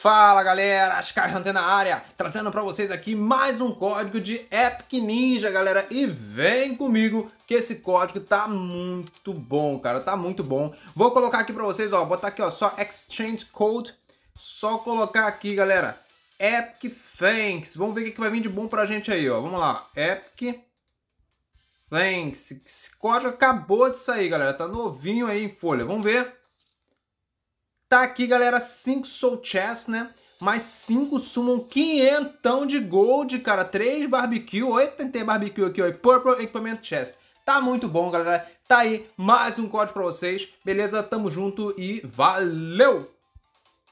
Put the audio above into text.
Fala galera, Hunter na área, trazendo para vocês aqui mais um código de Epic Ninja, galera. E vem comigo que esse código tá muito bom, cara, tá muito bom. Vou colocar aqui para vocês, ó, botar aqui, ó, só Exchange Code, só colocar aqui, galera, Epic Thanks. Vamos ver o que vai vir de bom pra gente aí, ó, vamos lá, Epic Thanks. Esse código acabou de sair, galera, tá novinho aí em folha, vamos ver Tá aqui, galera, 5 Soul Chest, né? Mais 5 sumam 500 de gold, cara. 3 barbecue, 80 barbecue aqui, ó. Purple Equipment Chest. Tá muito bom, galera. Tá aí mais um código pra vocês. Beleza? Tamo junto e valeu!